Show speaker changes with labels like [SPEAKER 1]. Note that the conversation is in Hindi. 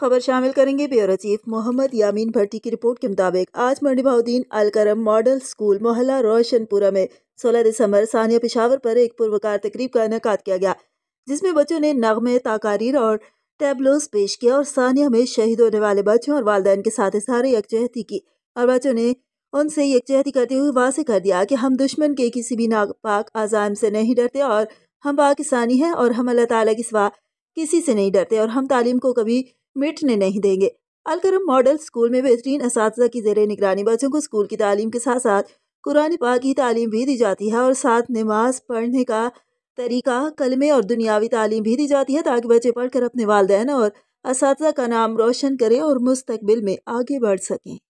[SPEAKER 1] खबर शामिल करेंगे ब्यूरो चीफ मोहम्मद यामीन भट्टी की रिपोर्ट के मुताबिक आज मंडिभाउद्दीन अलकरम मॉडल स्कूल मोहल्ला रोशनपुरा में 16 दिसंबर सानिया पिशावर पर एक पुरवकार तकरीब का इनका किया गया जिसमें बच्चों ने नगमे तकारीर और टेबलोस पेश किया और सानिया में शहीद होने वाले बच्चों और वालदेन के साथ सारे यकजहती की और बच्चों ने उनसे यकजहती करते हुए वासे कर दिया कि हम दुश्मन के किसी भी नापाक आज़ाम से नहीं डरते और हम पाकिस्तानी हैं और हम अल्लाह ताली के सिवा किसी से नहीं डरते और हम तालीम को कभी मिटने नहीं देंगे अलकरम मॉडल स्कूल में बेहतरीन इस की जेर निगरानी बच्चों को स्कूल की तालीम के साथ साथ कुरान पाक की तालीम भी दी जाती है और साथ नमाज पढ़ने का तरीका कलमे और दुनियावी तालीम भी दी जाती है ताकि बच्चे पढ़कर अपने वालदेन और इस का नाम रोशन करें और मुस्तबिल में आगे बढ़ सकें